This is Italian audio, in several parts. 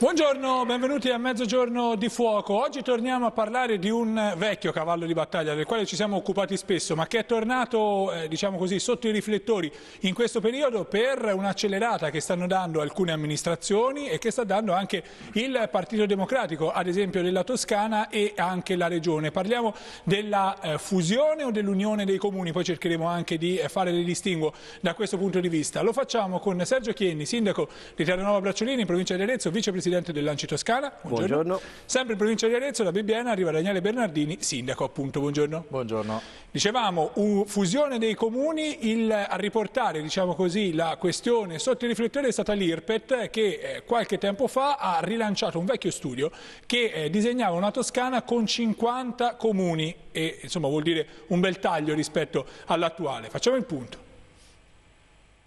Buongiorno, benvenuti a Mezzogiorno di Fuoco. Oggi torniamo a parlare di un vecchio cavallo di battaglia del quale ci siamo occupati spesso, ma che è tornato, eh, diciamo così, sotto i riflettori in questo periodo per un'accelerata che stanno dando alcune amministrazioni e che sta dando anche il Partito Democratico, ad esempio della Toscana e anche la Regione. Parliamo della eh, fusione o dell'unione dei comuni, poi cercheremo anche di eh, fare dei distinguo da questo punto di vista. Lo facciamo con Sergio Chienni, sindaco di Terranova Bracciolini, in provincia di Arezzo, vicepresidente presidente del Lanci Toscana. Buongiorno. buongiorno. Sempre in provincia di Arezzo, da Bibbiena, arriva Daniele Bernardini, sindaco appunto. Buongiorno. Buongiorno. Dicevamo, fusione dei comuni, il, a riportare diciamo così, la questione sotto i riflettori è stata l'IRPET che eh, qualche tempo fa ha rilanciato un vecchio studio che eh, disegnava una Toscana con 50 comuni e insomma vuol dire un bel taglio rispetto all'attuale. Facciamo il punto.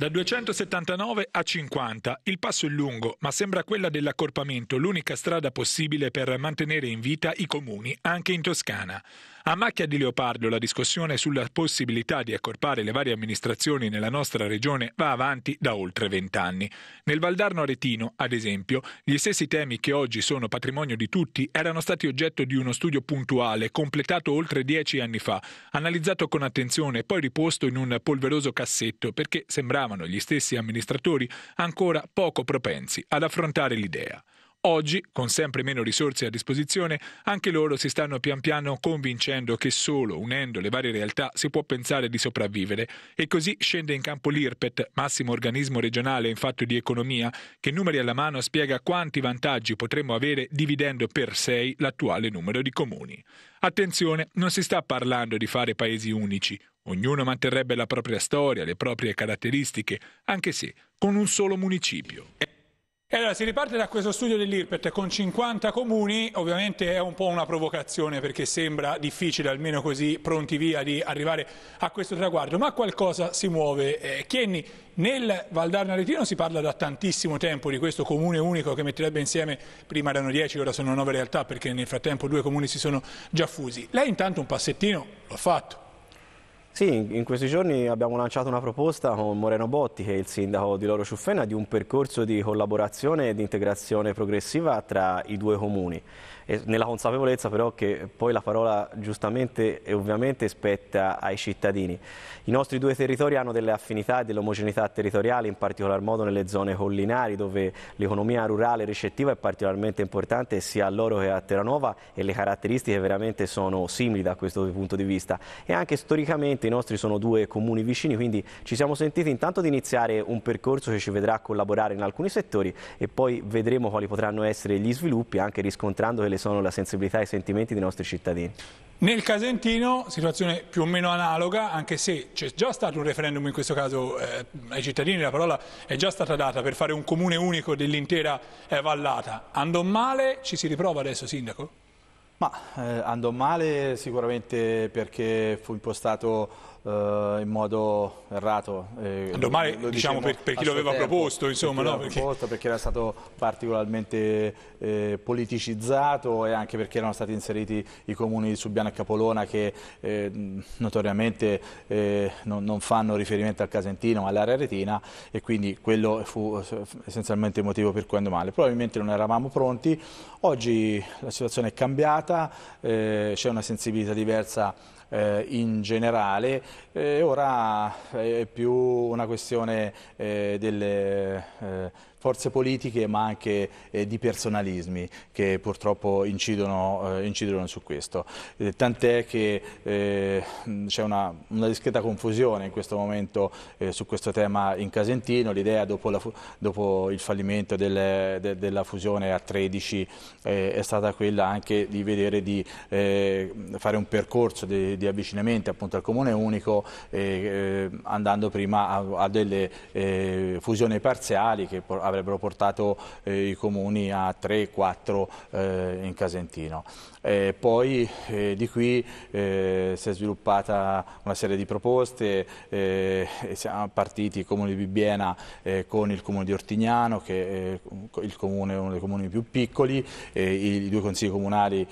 Da 279 a 50 il passo è lungo, ma sembra quella dell'accorpamento l'unica strada possibile per mantenere in vita i comuni, anche in Toscana. A macchia di leopardo la discussione sulla possibilità di accorpare le varie amministrazioni nella nostra regione va avanti da oltre vent'anni. Nel Valdarno Aretino, ad esempio, gli stessi temi che oggi sono patrimonio di tutti erano stati oggetto di uno studio puntuale, completato oltre dieci anni fa, analizzato con attenzione e poi riposto in un polveroso cassetto perché sembrava giudicavano gli stessi amministratori ancora poco propensi ad affrontare l'idea. Oggi, con sempre meno risorse a disposizione, anche loro si stanno pian piano convincendo che solo unendo le varie realtà si può pensare di sopravvivere e così scende in campo l'IRPET, massimo organismo regionale in fatto di economia, che numeri alla mano spiega quanti vantaggi potremmo avere dividendo per sei l'attuale numero di comuni. Attenzione, non si sta parlando di fare paesi unici, Ognuno manterrebbe la propria storia, le proprie caratteristiche, anche se con un solo municipio. E allora si riparte da questo studio dell'IRPET con 50 comuni, ovviamente è un po' una provocazione perché sembra difficile, almeno così pronti via, di arrivare a questo traguardo, ma qualcosa si muove. Eh, Chienni, nel Valdarno Aretino si parla da tantissimo tempo di questo comune unico che metterebbe insieme, prima erano 10, ora sono 9 realtà perché nel frattempo due comuni si sono già fusi. Lei intanto un passettino l'ha fatto. Sì, in questi giorni abbiamo lanciato una proposta con Moreno Botti, che è il sindaco di Loro Ciuffena, di un percorso di collaborazione e di integrazione progressiva tra i due comuni, e nella consapevolezza però che poi la parola giustamente e ovviamente spetta ai cittadini. I nostri due territori hanno delle affinità e delle omogeneità territoriali, in particolar modo nelle zone collinari, dove l'economia rurale ricettiva è particolarmente importante sia a Loro che a Terranova e le caratteristiche veramente sono simili da questo punto di vista. E anche storicamente i nostri sono due comuni vicini, quindi ci siamo sentiti intanto di iniziare un percorso che ci vedrà collaborare in alcuni settori e poi vedremo quali potranno essere gli sviluppi, anche riscontrando quelle sono la sensibilità e i sentimenti dei nostri cittadini. Nel Casentino situazione più o meno analoga, anche se c'è già stato un referendum in questo caso eh, ai cittadini, la parola è già stata data per fare un comune unico dell'intera eh, vallata. Andò male, ci si riprova adesso Sindaco? Ma eh, andò male sicuramente perché fu impostato eh, in modo errato. Eh, Domani diciamo, diciamo per, per chi lo aveva tempo, proposto, insomma, per no? perché... Proposto, perché... era stato particolarmente eh, politicizzato e anche perché erano stati inseriti i comuni di Subiano e Capolona che eh, notoriamente eh, non, non, fanno riferimento al Casentino ma all'area retina e quindi quello fu eh, essenzialmente il motivo per cui andò male. Probabilmente non eravamo pronti, oggi la situazione è cambiata, eh, c'è una sensibilità diversa eh, in generale, eh, ora è più una questione eh, delle eh, forze politiche ma anche eh, di personalismi che purtroppo incidono, eh, incidono su questo. Eh, tant'è che c'è una, una, discreta confusione in questo momento su questo tema in Casentino, l'idea dopo, dopo, il fallimento del, de, della fusione a 13 è stata quella anche di vedere di fare un percorso di, di avvicinamento appunto al comune unico eh, eh, andando prima a, a delle eh, fusioni parziali che a avrebbero portato eh, i comuni a 3-4 eh, in Casentino. Eh, poi eh, di qui eh, si è sviluppata una serie di proposte, eh, siamo partiti il comune di Bibbiena eh, con il comune di Ortignano che è eh, comune, uno dei comuni più piccoli, i due consigli comunali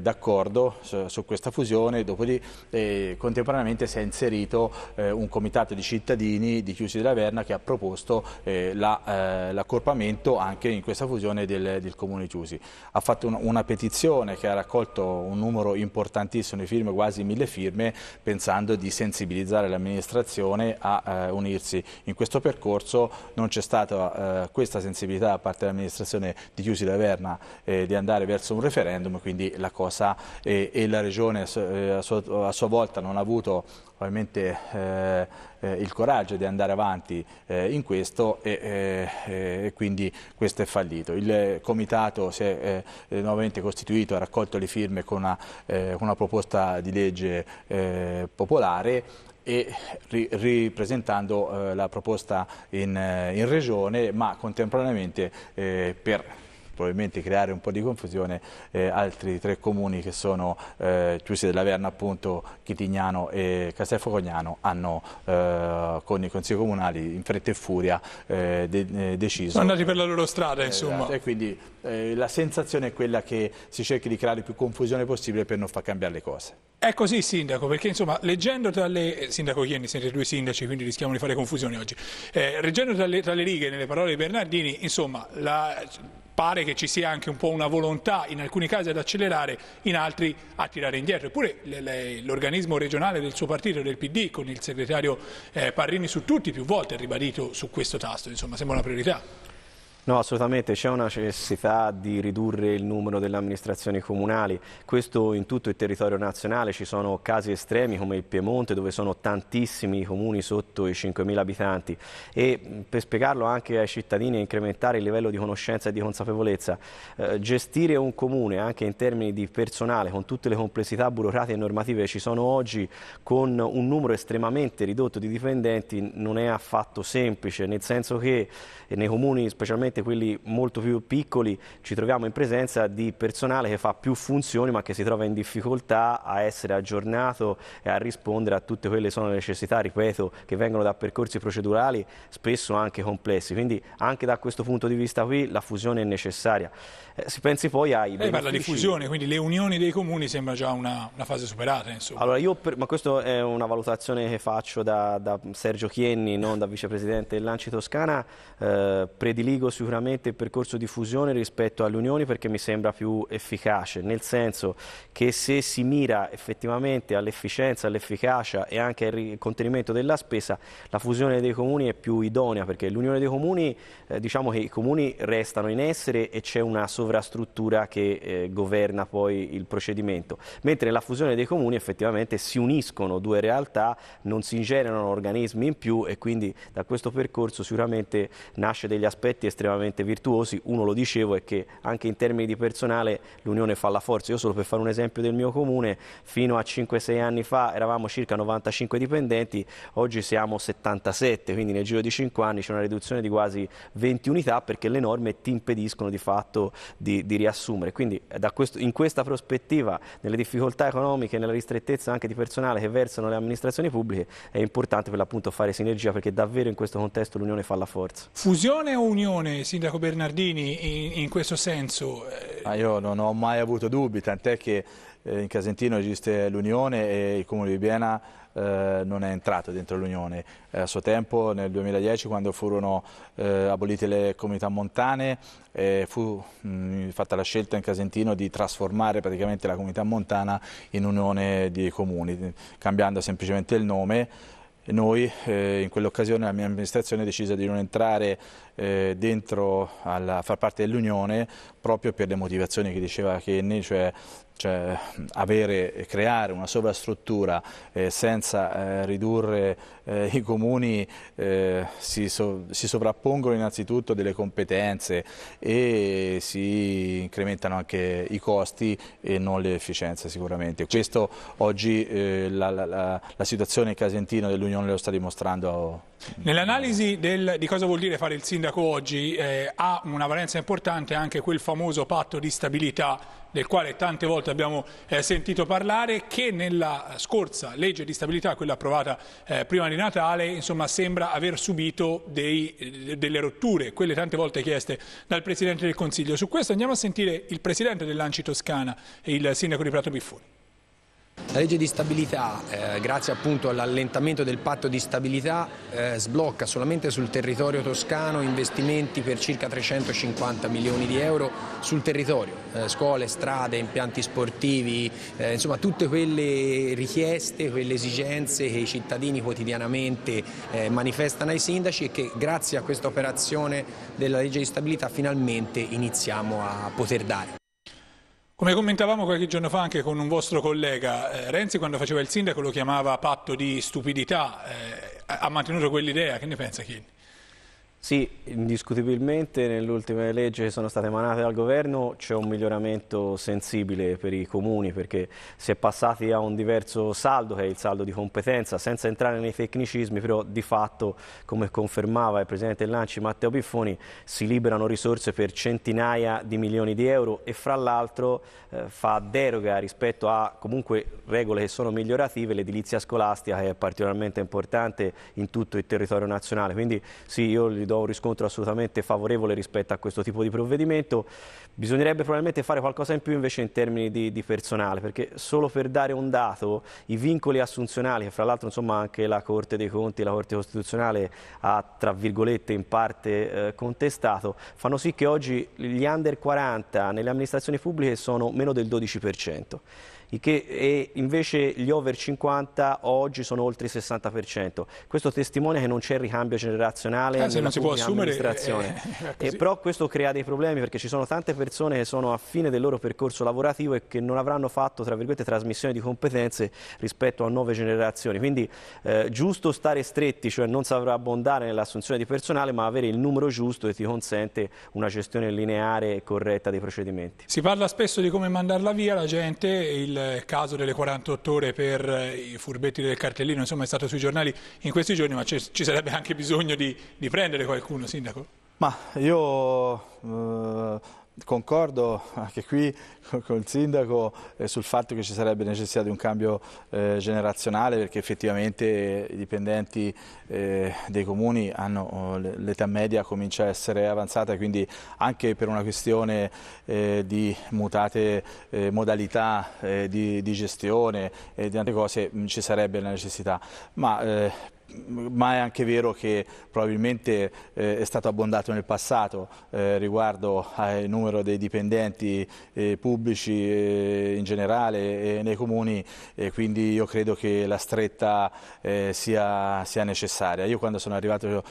d'accordo su, su, questa fusione, dopodiché contemporaneamente si è inserito un comitato di cittadini di Chiusi della Verna che ha proposto l'accorpamento la, anche in questa fusione del, del comune di Chiusi. Ha fatto un, una petizione che era raccolto un numero importantissimo di firme, quasi mille firme, pensando di sensibilizzare l'amministrazione a eh, unirsi. In questo percorso non c'è stata eh, questa sensibilità da parte dell'amministrazione di Chiusi la Verna eh, di andare verso un referendum, quindi la cosa e la Regione eh, a sua, a sua volta non ha avuto ovviamente eh, eh, il coraggio di andare avanti eh, in questo e, eh, eh, e, quindi questo è fallito. Il comitato si è eh, nuovamente costituito, ha raccolto le firme con una, una proposta di legge popolare e ripresentando la proposta in, in regione ma contemporaneamente per probabilmente creare un po' di confusione eh, altri tre comuni che sono eh, Chiusi dell'Averna, appunto, Chitignano e Castelfo hanno eh, con i consigli comunali in fretta e furia eh, de eh, deciso. Sono andati per la loro strada esatto, insomma. e quindi eh, la sensazione è quella che si cerchi di creare più confusione possibile per non far cambiare le cose. È così Sindaco, perché insomma leggendo tra le... Sindaco Chienni, siete due sindaci, quindi rischiamo di fare confusione oggi. leggendo tra le, tra le righe nelle parole di Bernardini, insomma la pare che ci sia anche un po' una volontà in alcuni casi ad accelerare, in altri a tirare indietro. Eppure l'organismo regionale del suo partito, del PD, con il segretario eh, Parrini su tutti più volte ha ribadito su questo tasto, insomma sembra una priorità. No, assolutamente, c'è una necessità di ridurre il numero delle amministrazioni comunali, questo in tutto il territorio nazionale, ci sono casi estremi come il Piemonte dove sono tantissimi comuni sotto i 5.000 abitanti e per spiegarlo anche ai cittadini e incrementare il livello di conoscenza e di consapevolezza, eh, gestire un comune anche in termini di personale con tutte le complessità burocratiche e normative che ci sono oggi con un numero estremamente ridotto di dipendenti non è affatto semplice, nel senso che nei comuni specialmente specialmente quelli molto più piccoli, ci troviamo in presenza di personale che fa più funzioni ma che si trova in difficoltà a essere aggiornato e a rispondere a tutte quelle che sono le necessità, ripeto, che vengono da percorsi procedurali spesso anche complessi. Quindi anche da questo punto di vista qui la fusione è necessaria. Eh, si pensi poi ai Lei parla di fusione, quindi le unioni dei comuni sembra già una, una fase superata. Insomma. Allora io, per... ma questa è una valutazione che faccio da, da Sergio Chienni, non da vicepresidente del Lanci Toscana, eh, prediligo su sicuramente il percorso di fusione rispetto all'unione perché mi sembra più efficace, nel senso che se si mira effettivamente all'efficienza, all'efficacia e anche al contenimento della spesa, la fusione dei comuni è più idonea perché l'unione dei comuni, eh, diciamo che i comuni restano in essere e c'è una sovrastruttura che eh, governa poi il procedimento, mentre la fusione dei comuni effettivamente si uniscono due realtà, non si ingenerano organismi in più e quindi da questo percorso sicuramente nasce degli aspetti estremamente estremamente virtuosi, uno lo dicevo è che anche in termini di personale l'unione fa la forza, io solo per fare un esempio del mio comune, fino a 5-6 anni fa eravamo circa 95 dipendenti, oggi siamo 77, quindi nel giro di 5 anni c'è una riduzione di quasi 20 unità perché le norme ti impediscono di fatto di, di riassumere, quindi eh, da questo, in questa prospettiva, nelle difficoltà economiche, nella ristrettezza anche di personale che versano le amministrazioni pubbliche, è importante per l'appunto fare sinergia perché davvero in questo contesto l'unione fa la forza. Fusione o unione? Sindaco Bernardini, in, in questo senso? Ah, io non ho mai avuto dubbi, tant'è che eh, in Casentino esiste l'Unione e il Comune di Biena eh, non è entrato dentro l'Unione. Eh, a suo tempo, nel 2010, quando furono eh, abolite le comunità montane, eh, fu mh, mm, fatta la scelta in Casentino di trasformare praticamente la comunità montana in unione di comuni, cambiando semplicemente il nome. Noi in quell'occasione la mia amministrazione ha deciso di non entrare eh, dentro alla, far parte dell'Unione proprio per le motivazioni che diceva Kenny, cioè cioè avere, creare una sovrastruttura eh, senza eh, ridurre eh, i comuni eh, si, so, si, sovrappongono innanzitutto delle competenze e si incrementano anche i costi e non le efficienze sicuramente. Questo oggi eh, la, la, la, la, situazione casentina dell'Unione lo sta dimostrando. Nell'analisi di cosa vuol dire fare il sindaco sindaco oggi eh, ha una valenza importante anche quel famoso patto di stabilità del quale tante volte abbiamo eh, sentito parlare, che nella scorsa legge di stabilità, quella approvata eh, prima di Natale, insomma, sembra aver subito dei, eh, delle rotture, quelle tante volte chieste dal Presidente del Consiglio. Su questo andiamo a sentire il Presidente dell'Anci Toscana, il Sindaco di Prato Biffoni. La legge di stabilità, eh, grazie appunto all'allentamento del patto di stabilità, eh, sblocca solamente sul territorio toscano investimenti per circa 350 milioni di euro sul territorio, eh, scuole, strade, impianti sportivi, eh, insomma tutte quelle richieste, quelle esigenze che i cittadini quotidianamente eh, manifestano ai sindaci e che grazie a questa operazione della legge di stabilità finalmente iniziamo a poter dare. Come commentavamo qualche giorno fa anche con un vostro collega, eh, Renzi quando faceva il sindaco lo chiamava patto di stupidità, eh, ha mantenuto quell'idea, che ne pensa Chini? Sì, indiscutibilmente nelle ultime leggi che sono state emanate dal governo c'è un miglioramento sensibile per i comuni perché si è passati a un diverso saldo che è il saldo di competenza senza entrare nei tecnicismi però di fatto come confermava il Presidente Lanci Matteo Biffoni si liberano risorse per centinaia di milioni di euro e fra l'altro eh, fa deroga rispetto a comunque regole che sono migliorative l'edilizia scolastica che è particolarmente importante in tutto il territorio nazionale quindi sì io gli do un riscontro assolutamente favorevole rispetto a questo tipo di provvedimento. Bisognerebbe probabilmente fare qualcosa in più invece in termini di, di personale, perché solo per dare un dato, i vincoli assunzionali, che fra l'altro insomma anche la Corte dei Conti, e la Corte Costituzionale ha tra virgolette in parte eh, contestato, fanno sì che oggi gli under 40 nelle amministrazioni pubbliche sono meno del 12% e invece gli over 50 oggi sono oltre il 60%. Questo testimonia che non c'è ricambio generazionale eh, non si amministrazione. Eh, eh, però questo crea dei problemi perché ci sono tante persone che sono a fine del loro percorso lavorativo e che non avranno fatto tra virgolette, trasmissione di competenze rispetto a nuove generazioni. Quindi eh, giusto stare stretti, cioè non saprà abbondare nell'assunzione di personale, ma avere il numero giusto che ti consente una gestione lineare e corretta dei procedimenti. Si parla spesso di come mandarla via la gente, il caso delle 48 ore per eh, i furbetti del cartellino, insomma è stato sui giornali in questi giorni, ma ci sarebbe anche bisogno di, di prendere qualcuno, Sindaco? Ma io eh, Concordo anche qui con il sindaco eh, sul fatto che ci sarebbe necessità di un cambio eh, generazionale perché effettivamente i dipendenti eh, dei comuni hanno oh, l'età media comincia a essere avanzata quindi anche per una questione di mutate modalità di, gestione e di altre cose ci sarebbe la necessità ma ma è anche vero che probabilmente eh, è stato abbondato nel passato eh, riguardo al numero dei dipendenti eh, pubblici eh, in generale e eh, nei comuni e quindi io credo che la stretta eh, sia, sia, necessaria. Io quando sono arrivato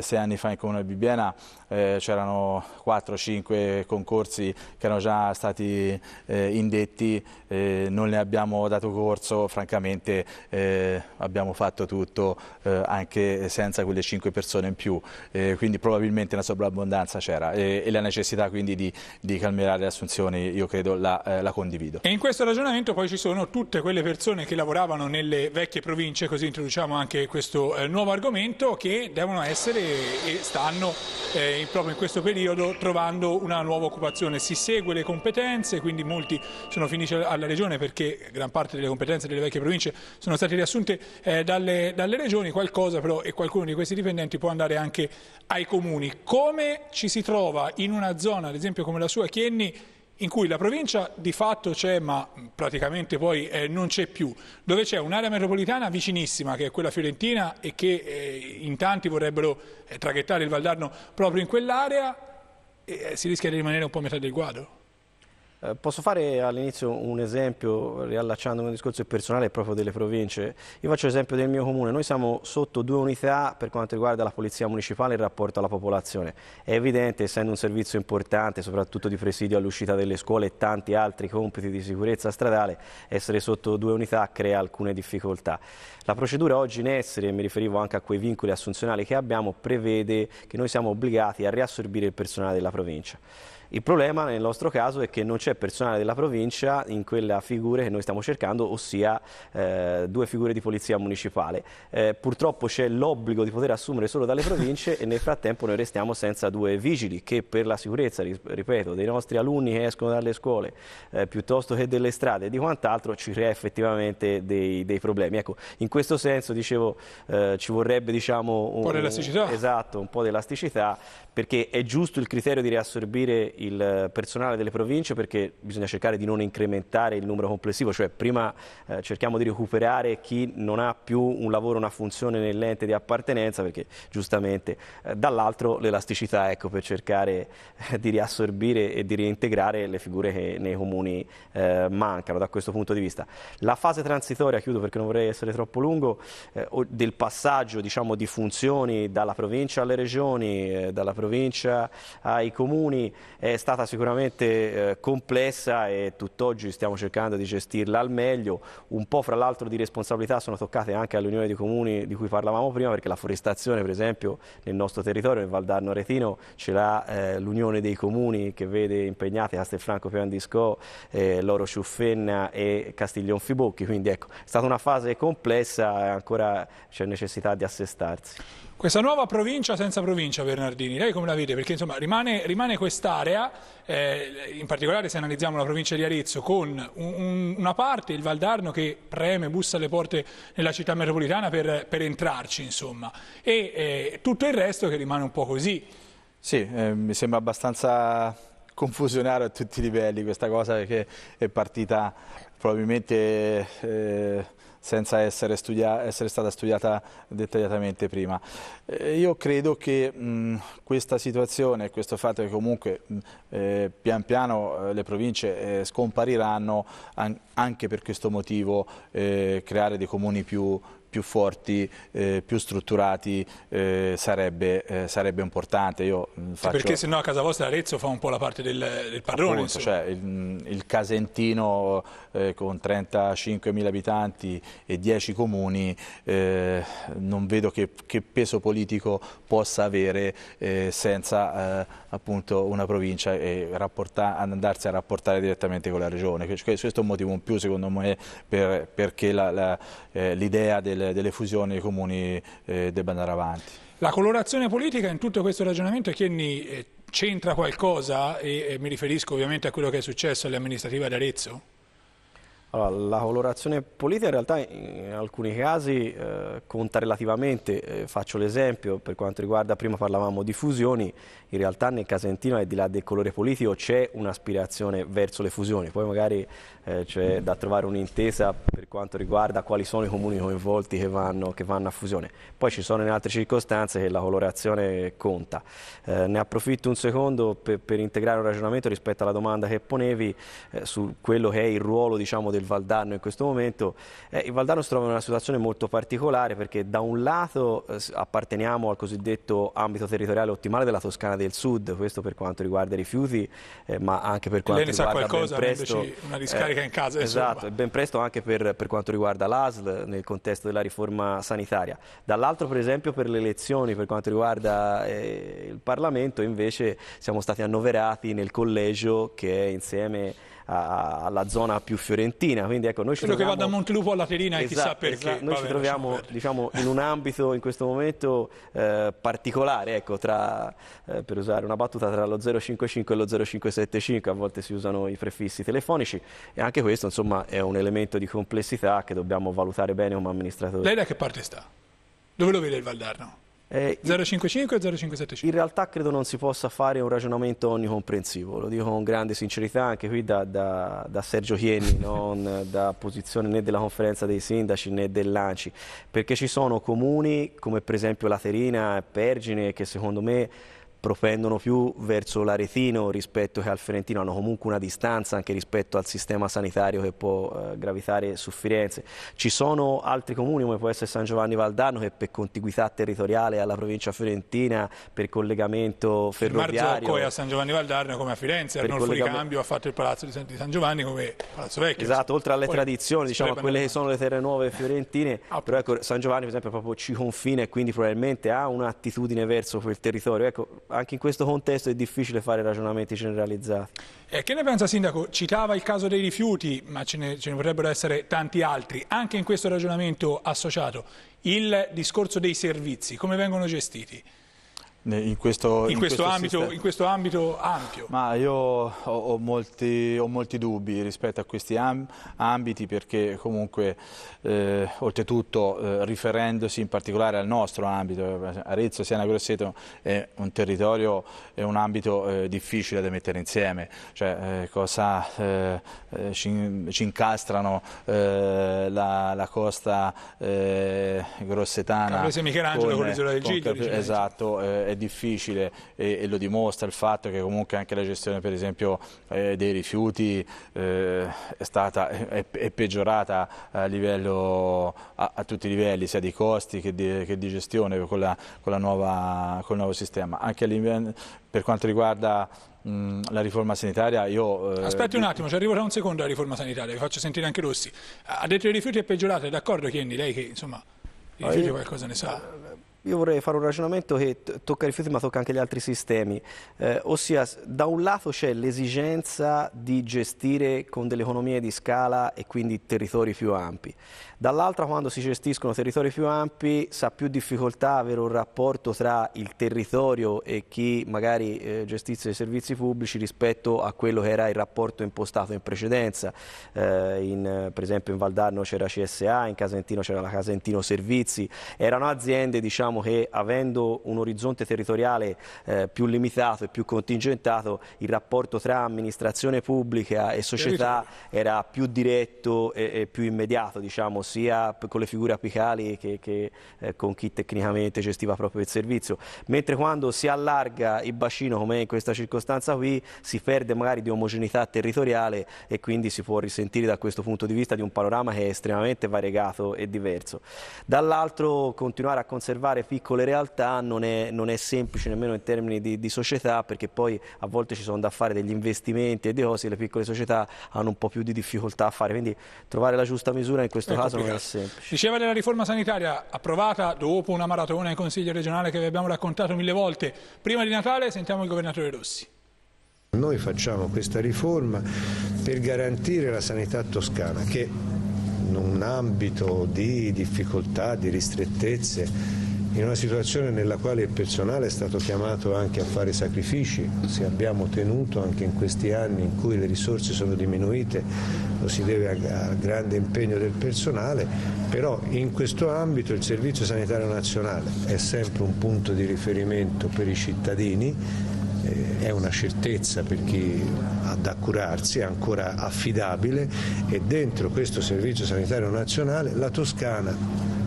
sei anni fa in Comune di Bibbiena eh, c'erano 4-5 concorsi che erano già stati eh, indetti, eh, non ne abbiamo dato corso, francamente eh, abbiamo fatto tutto eh, anche senza quelle 5 persone in più, quindi probabilmente una sovrabbondanza c'era e, e, la necessità quindi di, di, calmierare le assunzioni io credo la, la condivido. E in questo ragionamento poi ci sono tutte quelle persone che lavoravano nelle vecchie province, così introduciamo anche questo eh, nuovo argomento, che devono essere e stanno eh, eh, proprio in questo periodo trovando una nuova occupazione. Si segue le competenze, quindi molti sono finiti alla regione perché gran parte delle competenze delle vecchie province sono state riassunte eh, dalle, dalle, regioni, qualcosa però e qualcuno di questi dipendenti può andare anche ai comuni. Come ci si trova in una zona, ad esempio come la sua Chienni, in cui la provincia di fatto c'è ma praticamente poi eh, non c'è più, dove c'è un'area metropolitana vicinissima che è quella fiorentina e che eh, in tanti vorrebbero eh, traghettare il Valdarno proprio in quell'area, eh, si rischia di rimanere un po' a metà del guado. Eh, posso fare all'inizio un esempio, riallacciando un discorso personale proprio delle province. Io faccio l'esempio del mio comune, noi siamo sotto due unità per quanto riguarda la polizia municipale in rapporto alla popolazione. È evidente, essendo un servizio importante, soprattutto di presidio all'uscita delle scuole e tanti altri compiti di sicurezza stradale, essere sotto due unità crea alcune difficoltà. La procedura oggi in essere, e mi riferivo anche a quei vincoli assunzionali che abbiamo, prevede che noi siamo obbligati a riassorbire il personale della provincia. Il problema nel nostro caso è che non c'è personale della provincia in quella figura che noi stiamo cercando, ossia eh, due figure di polizia municipale. Eh, purtroppo c'è l'obbligo di poter assumere solo dalle province e nel frattempo noi restiamo senza due vigili che per la sicurezza, ripeto, dei nostri alunni che escono dalle scuole eh, piuttosto che delle strade e di quant'altro ci crea effettivamente dei, dei, problemi. Ecco, in questo senso dicevo eh, ci vorrebbe diciamo, un, esatto, un po' di elasticità esatto, perché è giusto il criterio di riassorbire il personale delle province perché bisogna cercare di non incrementare il numero complessivo, cioè prima eh, cerchiamo di recuperare chi non ha più un lavoro, una funzione nell'ente di appartenenza perché giustamente eh, dall'altro l'elasticità ecco, per cercare eh, di riassorbire e di reintegrare le figure che nei comuni eh, mancano da questo punto di vista. La fase transitoria, chiudo perché non vorrei essere troppo lungo, eh, del passaggio diciamo, di funzioni dalla provincia alle regioni, dalla provincia ai comuni, è è stata sicuramente eh, complessa e tutt'oggi stiamo cercando di gestirla al meglio, un po' fra l'altro di responsabilità sono toccate anche all'Unione dei Comuni di cui parlavamo prima perché la forestazione per esempio nel nostro territorio, in Valdarno Retino, ce l'ha eh, l'Unione dei Comuni che vede impegnate Castelfranco Piandisco, eh, Loro Ciuffenna e Castiglion Fibocchi, quindi ecco, è stata una fase complessa e ancora c'è necessità di assestarsi. Questa nuova provincia senza provincia, Bernardini, lei come la vede? Perché insomma, rimane, rimane quest'area, eh, in particolare se analizziamo la provincia di Arezzo, con un, un, una parte, il Valdarno, che preme, bussa le porte nella città metropolitana per, per entrarci, insomma, e eh, tutto il resto che rimane un po' così. Sì, eh, mi sembra abbastanza confusionario a tutti i livelli questa cosa che è partita probabilmente eh, senza essere, studia essere stata studiata dettagliatamente prima. Eh, io credo che mh, mm, questa situazione, questo fatto che comunque mh, mm, eh, pian piano eh, le province eh, scompariranno an anche per questo motivo eh, creare dei comuni più, più forti, eh, più strutturati eh, sarebbe, eh, sarebbe, importante. Io mm, faccio... Perché sennò a casa vostra Arezzo fa un po' la parte del, del padrone. Appunto, cioè, il, mm, il, Casentino eh, con 35.000 abitanti e 10 comuni eh, non vedo che, che, peso politico possa avere eh, senza appunto una provincia e andarsi a rapportare direttamente con la regione. Questo è un motivo in più secondo me per, perché l'idea del delle, delle fusioni i comuni eh, debbano andare avanti. La colorazione politica in tutto questo ragionamento è che eh, c'entra qualcosa e, e mi riferisco ovviamente a quello che è successo all'amministrativa d'Arezzo? Allora, la colorazione politica in realtà in alcuni casi eh, conta relativamente, eh, faccio l'esempio per quanto riguarda, prima parlavamo di fusioni, in realtà nel Casentino al di là del colore politico c'è un'aspirazione verso le fusioni, poi magari eh, c'è da trovare un'intesa per quanto riguarda quali sono i comuni coinvolti che vanno, che vanno, a fusione, poi ci sono in altre circostanze che la colorazione conta. Eh, ne approfitto un secondo per, per, integrare un ragionamento rispetto alla domanda che ponevi eh, su quello che è il ruolo diciamo, del del Valdarno in questo momento, eh, il Valdarno si trova in una situazione molto particolare perché da un lato eh, apparteniamo al cosiddetto ambito territoriale ottimale della Toscana del Sud, questo per quanto riguarda i rifiuti, eh, ma anche per quanto Lei riguarda... Lei ne sa qualcosa, presto, una riscarica eh, in casa. Esatto, e ben presto anche per, per quanto riguarda l'ASL nel contesto della riforma sanitaria. Dall'altro per esempio per le elezioni, per quanto riguarda eh, il Parlamento invece siamo stati annoverati nel collegio che è insieme a, alla zona più fiorentina. Quindi ecco, noi ci Quello troviamo... che va da Montelupo alla Terina eh, esatto, e chissà perché. Esatto. Noi Vabbè, ci troviamo diciamo, in un ambito in questo momento eh, particolare, ecco, tra, eh, per usare una battuta, tra lo 055 e lo 0575, a volte si usano i prefissi telefonici e anche questo insomma, è un elemento di complessità che dobbiamo valutare bene come amministratore. Lei da che parte sta? Dove lo vede il Valdarno? 055 eh, o 0575? In realtà credo non si possa fare un ragionamento onnicomprensivo, lo dico con grande sincerità anche qui da, da, da Sergio Chieni, non da posizione né della conferenza dei sindaci né dell'ANCI, perché ci sono comuni come per esempio Laterina e Pergine che secondo me propendono più verso l'Aretino rispetto che al Ferentino, hanno comunque una distanza anche rispetto al sistema sanitario che può eh, gravitare su Firenze. Ci sono altri comuni come può essere San Giovanni Valdarno che per contiguità territoriale alla provincia fiorentina, per collegamento ferroviario... Marzocco a San Giovanni Valdarno come a Firenze, Arnolfo collegam- Ricambio ha fatto il palazzo di San, Giovanni come Palazzo Vecchio. Esatto, oltre alle Poi, tradizioni, diciamo a quelle che sono le terre nuove fiorentine, ah, però ecco, San Giovanni per esempio proprio ci confina e quindi probabilmente ha un'attitudine verso quel territorio. Ecco, anche in questo contesto è difficile fare ragionamenti generalizzati. Eh, che ne pensa Sindaco? Citava il caso dei rifiuti, ma ce ne, ce ne vorrebbero essere tanti altri. Anche in questo ragionamento associato, il discorso dei servizi, come vengono gestiti? in questo, in in questo, questo, ambito, in questo ambito, ampio? Ma io ho, ho, molti, ho, molti, dubbi rispetto a questi ambiti perché comunque eh, oltretutto eh, riferendosi in particolare al nostro ambito, Arezzo, Siena Grosseto è un territorio, è un ambito eh, difficile da mettere insieme, cioè eh, cosa eh, eh, ci, ci, incastrano la, la, costa grossetana Caprese Michelangelo con, con l'isola del Giglio. Esatto è difficile e, e, lo dimostra il fatto che comunque anche la gestione per esempio eh, dei rifiuti eh, è, stata, è, è, peggiorata a, livello, a, a, tutti i livelli, sia di costi che di, che di gestione con, la, con la nuova, col nuovo sistema. Anche per quanto riguarda la riforma sanitaria io... Eh... Aspetti un attimo, ci arrivo tra un secondo alla riforma sanitaria, vi faccio sentire anche Rossi. Ha detto che i rifiuti è peggiorata, è d'accordo Chienni, lei che insomma i rifiuti ah, qualcosa ne sa? io vorrei fare un ragionamento che tocca i rifiuti ma tocca anche gli altri sistemi, eh, ossia da un lato c'è l'esigenza di gestire con delle economie di scala e quindi territori più ampi, dall'altra quando si gestiscono territori più ampi si ha più difficoltà avere un rapporto tra il territorio e chi magari eh, gestisce i servizi pubblici rispetto a quello che era il rapporto impostato in precedenza, eh, in, per esempio in Valdarno c'era CSA, in Casentino c'era la Casentino Servizi, erano aziende diciamo pensiamo che avendo un orizzonte territoriale eh, più limitato e più contingentato il rapporto tra amministrazione pubblica e società era più diretto e, e più immediato, diciamo, sia con le figure apicali che, che eh, con chi tecnicamente gestiva proprio il servizio. Mentre quando si allarga il bacino, come in questa circostanza qui, si perde magari di omogeneità territoriale e quindi si può risentire da questo punto di vista di un panorama che è estremamente variegato e diverso. Dall'altro continuare a conservare creare piccole realtà non è, non è semplice nemmeno in termini di, di, società perché poi a volte ci sono da fare degli investimenti e di cose, le piccole società hanno un po' più di difficoltà a fare, quindi trovare la giusta misura in questo è ecco caso complicato. non è semplice. Diceva della riforma sanitaria approvata dopo una maratona in Consiglio regionale che vi abbiamo raccontato mille volte, prima di Natale sentiamo il governatore Rossi. Noi facciamo questa riforma per garantire la sanità toscana che in un ambito di difficoltà, di ristrettezze in una situazione nella quale il personale è stato chiamato anche a fare sacrifici, se abbiamo tenuto anche in questi anni in cui le risorse sono diminuite, lo si deve al grande impegno del personale, però in questo ambito il Servizio Sanitario Nazionale è sempre un punto di riferimento per i cittadini, eh, è una certezza per chi ha da curarsi, è ancora affidabile e dentro questo Servizio Sanitario Nazionale la Toscana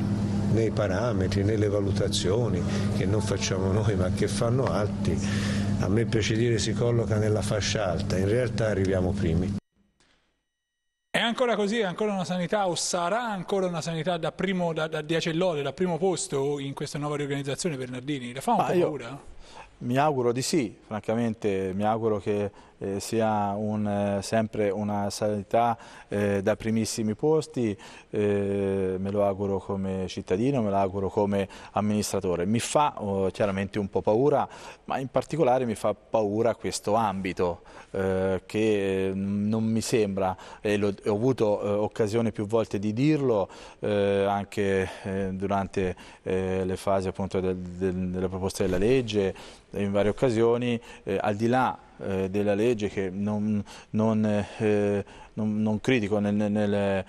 nei parametri, nelle valutazioni che non facciamo noi ma che fanno altri. A me piace dire si colloca nella fascia alta, in realtà arriviamo primi. È ancora così, è ancora una sanità o sarà ancora una sanità da, primo, da, da Diacellode, da primo posto in questa nuova riorganizzazione Bernardini? La fa un ah, po' paura? Mi auguro di sì, francamente mi auguro che eh, sia un, eh, sempre una sanità eh, da primissimi posti, eh, me lo auguro come cittadino, me lo auguro come amministratore. Mi fa oh, chiaramente un po' paura, ma in particolare mi fa paura questo ambito eh, che mm, non mi sembra, e l'ho, ho avuto eh, occasione più volte di dirlo anche durante le fasi appunto del, del, della proposta della legge, in varie occasioni, al di là eh, della legge che non, non eh, non, non critico nel, nel, nel,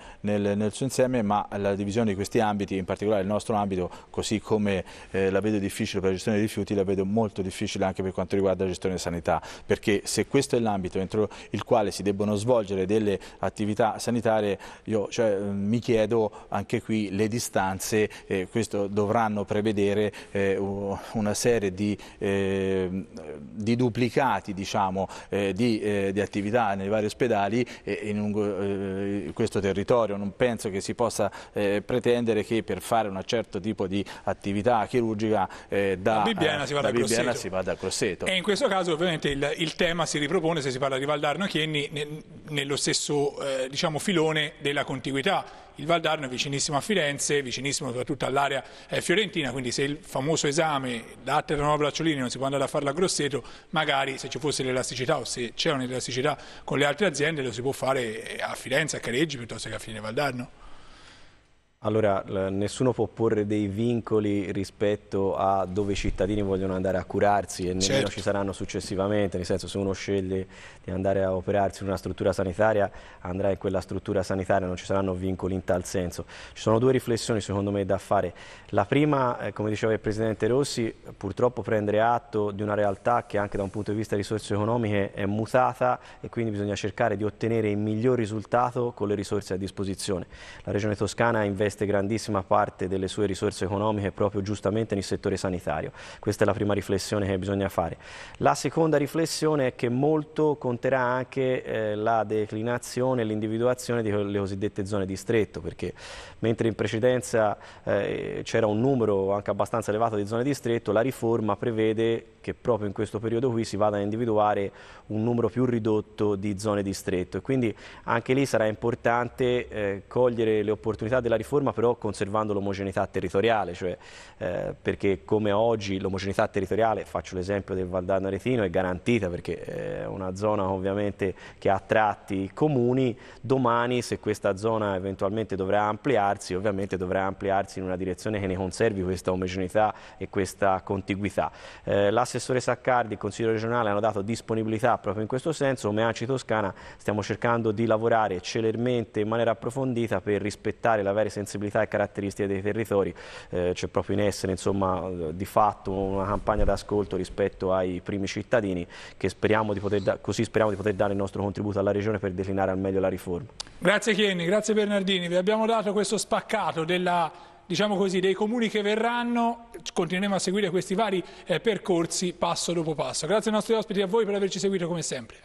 nel, suo insieme, ma la divisione di questi ambiti, in particolare il nostro ambito, così come eh, la vedo difficile per la gestione dei rifiuti, la vedo molto difficile anche per quanto riguarda la gestione della sanità, perché se questo è l'ambito entro il quale si debbono svolgere delle attività sanitarie, io cioè, mm, mi chiedo anche qui le distanze, eh, questo dovranno prevedere eh, una serie di, ehm, di duplicati diciamo, eh, di, eh, di, attività nei vari ospedali. E, in un, eh, questo territorio, non penso che si possa eh, pretendere che per fare un certo tipo di attività chirurgica eh, da, Bibbiana si, da Bibbiana si vada, a Grosseto. E in questo caso ovviamente il, il tema si ripropone se si parla di Valdarno Chienni ne, nello stesso diciamo, filone della contiguità il Valdarno è vicinissimo a Firenze, vicinissimo soprattutto all'area eh, fiorentina, quindi se il famoso esame da Terranova Bracciolini non si può andare a farlo a Grosseto, magari se ci fosse l'elasticità o se c'è un'elasticità con le altre aziende lo si può fare a Firenze, a Careggi piuttosto che a Fine Valdarno. Allora, nessuno può porre dei vincoli rispetto a dove i cittadini vogliono andare a curarsi e nemmeno certo. ci saranno successivamente, nel senso se uno sceglie di andare a operarsi in una struttura sanitaria andrà in quella struttura sanitaria, non ci saranno vincoli in tal senso. Ci sono due riflessioni secondo me da fare. La prima, eh, come diceva il Presidente Rossi, purtroppo prendere atto di una realtà che anche da un punto di vista di risorse economiche è mutata e quindi bisogna cercare di ottenere il miglior risultato con le risorse a disposizione. La Regione Toscana investe investe grandissima parte delle sue risorse economiche proprio giustamente nel settore sanitario. Questa è la prima riflessione che bisogna fare. La seconda riflessione è che molto conterà anche eh, la declinazione e l'individuazione delle cosiddette zone di stretto, perché mentre in precedenza eh, c'era un numero anche abbastanza elevato di zone di stretto, la riforma prevede che proprio in questo periodo qui si vada a individuare un numero più ridotto di zone di stretto e quindi anche lì sarà importante eh, cogliere le opportunità della riforma riforma però conservando l'omogeneità territoriale, cioè, eh, perché come oggi l'omogeneità territoriale, faccio l'esempio del Valdano Aretino, è garantita perché eh, è una zona ovviamente che ha tratti comuni, domani se questa zona eventualmente dovrà ampliarsi, ovviamente dovrà ampliarsi in una direzione che ne conservi questa omogeneità e questa contiguità. Eh, L'assessore Saccardi e il Consiglio regionale hanno dato disponibilità proprio in questo senso, come ACI Toscana stiamo cercando di lavorare celermente in maniera approfondita per rispettare la vera sensibilità sensibilità e caratteristiche dei territori, eh, c'è proprio in essere insomma, di fatto una campagna d'ascolto rispetto ai primi cittadini che speriamo di poter così speriamo di poter dare il nostro contributo alla Regione per declinare al meglio la riforma. Grazie Chienni, grazie Bernardini, vi abbiamo dato questo spaccato della diciamo così, dei comuni che verranno, continueremo a seguire questi vari eh, percorsi passo dopo passo. Grazie ai nostri ospiti e a voi per averci seguito come sempre.